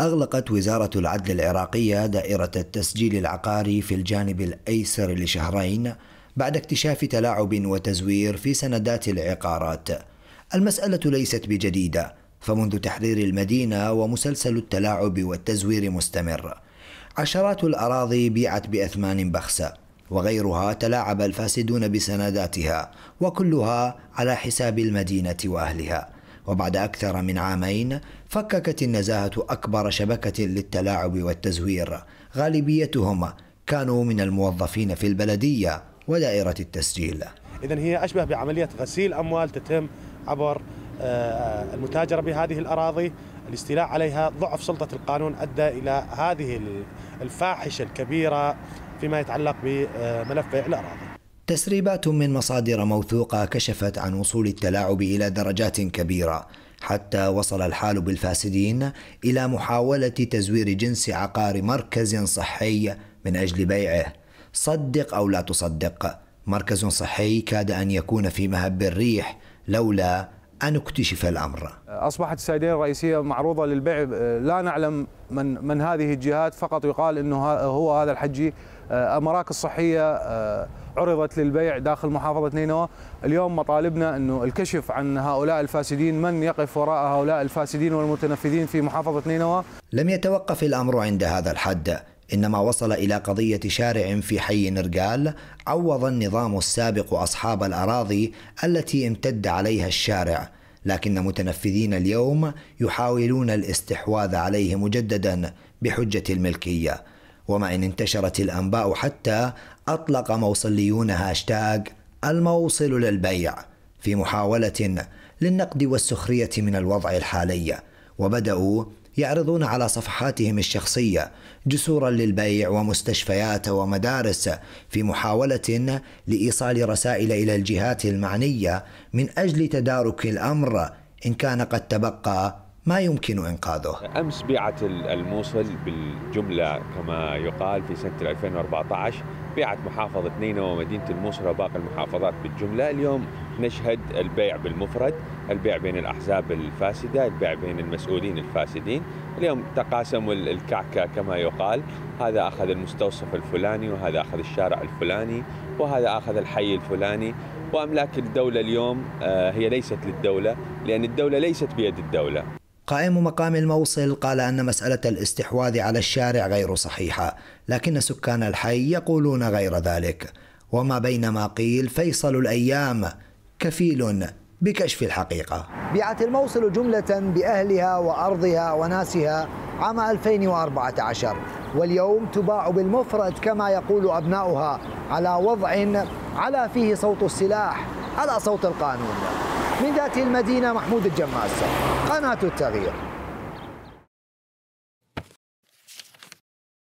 أغلقت وزارة العدل العراقية دائرة التسجيل العقاري في الجانب الأيسر لشهرين بعد اكتشاف تلاعب وتزوير في سندات العقارات. المسألة ليست بجديدة، فمنذ تحرير المدينة ومسلسل التلاعب والتزوير مستمر. عشرات الأراضي بيعت بأثمان بخسة، وغيرها تلاعب الفاسدون بسنداتها، وكلها على حساب المدينة وأهلها. وبعد أكثر من عامين فككت النزاهة أكبر شبكة للتلاعب والتزوير غالبيتهم كانوا من الموظفين في البلدية ودائرة التسجيل إذا هي أشبه بعملية غسيل أموال تتم عبر آه، المتاجرة بهذه الأراضي الاستيلاء عليها ضعف سلطة القانون أدى إلى هذه الفاحشة الكبيرة فيما يتعلق بملف بيع الأراضي تسريبات من مصادر موثوقة كشفت عن وصول التلاعب إلى درجات كبيرة حتى وصل الحال بالفاسدين إلى محاولة تزوير جنس عقار مركز صحي من أجل بيعه صدق أو لا تصدق مركز صحي كاد أن يكون في مهب الريح لولا أن اكتشف الأمر أصبحت السيدين الرئيسية معروضة للبيع لا نعلم من, من هذه الجهات فقط يقال أنه هو هذا الحجي آه، مراكز صحية آه، عرضت للبيع داخل محافظة نينوى اليوم مطالبنا أنه الكشف عن هؤلاء الفاسدين من يقف وراء هؤلاء الفاسدين والمتنفذين في محافظة نينوى لم يتوقف الأمر عند هذا الحد إنما وصل إلى قضية شارع في حي نرقال عوض النظام السابق أصحاب الأراضي التي امتد عليها الشارع لكن متنفذين اليوم يحاولون الاستحواذ عليه مجددا بحجة الملكية وما إن انتشرت الأنباء حتى أطلق موصليون هاشتاج الموصل للبيع في محاولة للنقد والسخرية من الوضع الحالي وبدأوا يعرضون على صفحاتهم الشخصية جسورا للبيع ومستشفيات ومدارس في محاولة لإيصال رسائل إلى الجهات المعنية من أجل تدارك الأمر إن كان قد تبقى ما يمكن إنقاذه أمس بيعت الموصل بالجملة كما يقال في سنة 2014 بيعت محافظة نينوى ومدينة الموصل وباقي المحافظات بالجملة اليوم نشهد البيع بالمفرد البيع بين الأحزاب الفاسدة البيع بين المسؤولين الفاسدين اليوم تقاسموا الكعكة كما يقال هذا أخذ المستوصف الفلاني وهذا أخذ الشارع الفلاني وهذا أخذ الحي الفلاني وأملاك الدولة اليوم آه، هي ليست للدولة لأن الدولة ليست بيد الدولة قائم مقام الموصل قال أن مسألة الاستحواذ على الشارع غير صحيحة لكن سكان الحي يقولون غير ذلك وما بين ما قيل فيصل الأيام كفيل بكشف الحقيقة بيعت الموصل جملة بأهلها وأرضها وناسها عام 2014 واليوم تباع بالمفرد كما يقول أبناؤها على وضع على فيه صوت السلاح على صوت القانون من ذات المدينة محمود الجماسة قناة التغيير